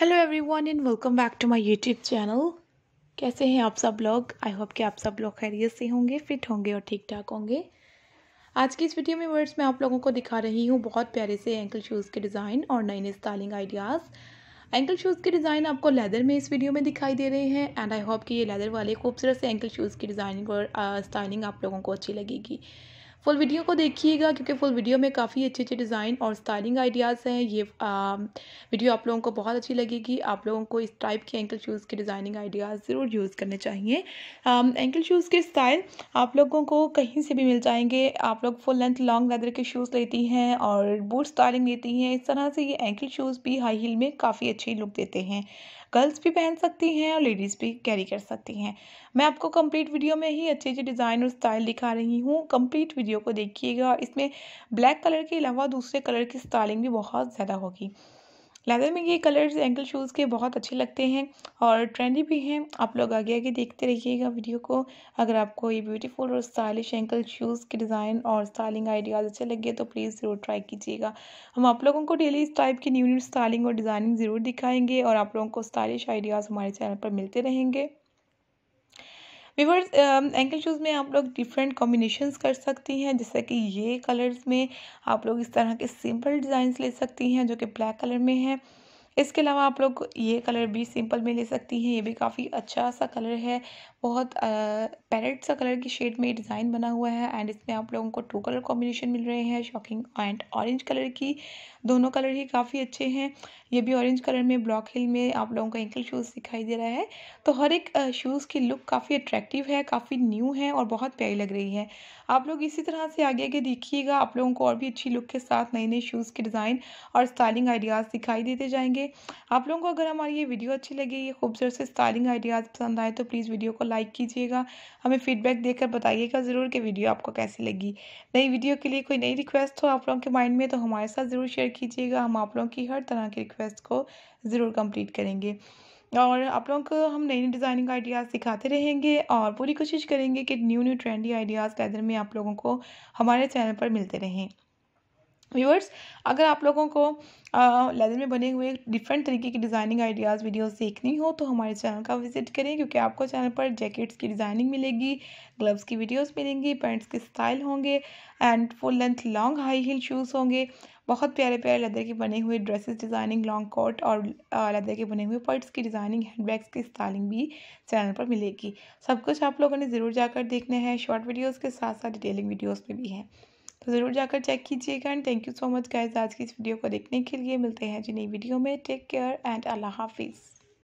hello everyone and welcome back to my YouTube channel कैसे हैं आप सब लोग आई होप कि आप सब लोग खैरियत से होंगे फिट होंगे और ठीक ठाक होंगे आज की इस वीडियो में वर्ड्स मैं आप लोगों को दिखा रही हूँ बहुत प्यारे से एंकल शूज़ के डिज़ाइन और नए नए स्टाइलिंग आइडियाज़ एंकल शूज़ के डिज़ाइन आपको लेदर में इस वीडियो में दिखाई दे रहे हैं एंड आई होप कि ये लेदर वाले खूबसूरत से एंकल शूज़ की डिज़ाइनिंग और स्टाइलिंग uh, आप लोगों को अच्छी लगेगी फुल वीडियो को देखिएगा क्योंकि फुल वीडियो में काफ़ी अच्छे अच्छे डिज़ाइन और स्टाइलिंग आइडियाज़ हैं ये आ, वीडियो आप लोगों को बहुत अच्छी लगेगी आप लोगों को इस टाइप के एंकल शूज़ के डिज़ाइनिंग आइडियाज़ ज़रूर यूज़ करने चाहिए एंकल शूज़ के स्टाइल आप लोगों को कहीं से भी मिल जाएंगे आप लोग फुल लेंथ लॉन्ग लेदर के शूज़ लेती हैं और बूट स्टाइलिंग लेती हैं इस तरह से ये एंकल शूज़ भी हाई हील में काफ़ी अच्छी लुक देते हैं गर्ल्स भी पहन सकती हैं और लेडीज़ भी कैरी कर सकती हैं मैं आपको कंप्लीट वीडियो में ही अच्छे अच्छे डिज़ाइन और स्टाइल दिखा रही हूँ कंप्लीट वीडियो वीडियो को देखिएगा इसमें ब्लैक कलर के अलावा दूसरे कलर की स्टाइलिंग भी बहुत ज़्यादा होगी लैदर में ये कलर्स एंकल शूज़ के बहुत अच्छे लगते हैं और ट्रेंडी भी हैं आप लोग आगे आगे देखते रहिएगा वीडियो को अगर आपको ये ब्यूटीफुल और स्टाइलिश एंकल शूज़ के डिज़ाइन और स्टाइलिंग आइडियाज़ अच्छे लगे तो प्लीज़ ज़रूर ट्राई कीजिएगा हम आप लोगों को डेली इस टाइप की न्यू न्यू स्टाइलिंग और डिज़ाइनिंग ज़रूर दिखाएंगे और आप लोगों को स्टाइलिश आइडियाज़ हमारे चैनल पर मिलते रहेंगे विवर्स एंकल शूज़ में आप लोग डिफरेंट कॉम्बिनेशंस कर सकती हैं जैसे कि ये कलर्स में आप लोग इस तरह के सिंपल डिज़ाइंस ले सकती हैं जो कि ब्लैक कलर में है इसके अलावा आप लोग ये कलर भी सिंपल में ले सकती हैं ये भी काफ़ी अच्छा सा कलर है बहुत पैरेट सा कलर की शेड में डिज़ाइन बना हुआ है एंड इसमें आप लोगों को टू कलर कॉम्बिनेशन मिल रहे हैं शॉकिंग एंड ऑरेंज कलर की दोनों कलर ही काफ़ी अच्छे हैं ये भी ऑरेंज कलर में ब्लॉक हिल में आप लोगों को एंकल शूज़ दिखाई दे रहा है तो हर एक शूज़ की लुक काफ़ी अट्रैक्टिव है काफ़ी न्यू है और बहुत प्यारी लग रही है आप लोग इसी तरह से आगे आगे देखिएगा आप लोगों को और भी अच्छी लुक के साथ नए नए शूज़ के डिज़ाइन और स्टाइलिंग आइडियाज़ दिखाई देते जाएंगे आप लोगों को अगर हमारी ये वीडियो अच्छी लगी ये खूबसूरत से स्टाइलिंग आइडियाज़ पसंद आए तो प्लीज़ वीडियो को लाइक कीजिएगा हमें फीडबैक देकर बताइएगा ज़रूर कि वीडियो आपको कैसी लगी नई वीडियो के लिए कोई नई रिक्वेस्ट हो आप लोगों के माइंड में तो हमारे साथ ज़रूर शेयर कीजिएगा हम आप लोगों की हर तरह की रिक्वेस्ट को ज़रूर कम्प्लीट करेंगे और आप लोगों को हम नई नई डिज़ाइनिंग आइडियाज़ सिखाते रहेंगे और पूरी कोशिश करेंगे कि new new trendy ideas leather में आप लोगों को हमारे चैनल पर मिलते रहें व्यूअर्स अगर आप लोगों को लेदर में बने हुए डिफरेंट तरीके की डिज़ाइनिंग आइडियाज़ वीडियोस देखनी हो तो हमारे चैनल का विजिट करें क्योंकि आपको चैनल पर जैकेट्स की डिज़ाइनिंग मिलेगी ग्लव्स की वीडियोस मिलेंगी पैंट्स के स्टाइल होंगे and full length long high heel shoes होंगे बहुत प्यारे प्यारे लेदर के बने हुए ड्रेसेस डिज़ाइनिंग लॉन्ग कोट और लेदर के बने हुए पर्ट्स की डिज़ाइनिंग हैंडबैग्स की स्टाइलिंग भी चैनल पर मिलेगी सब कुछ आप लोगों ने ज़रूर जाकर देखना है शॉर्ट वीडियोज़ के साथ साथ डिटेलिंग वीडियोज़ में भी हैं तो ज़रूर जाकर चेक कीजिएगा and thank you so much guys आज की इस वीडियो को देखने के लिए मिलते हैं जी नई वीडियो में टेक केयर एंड अल्लाह हाफिज़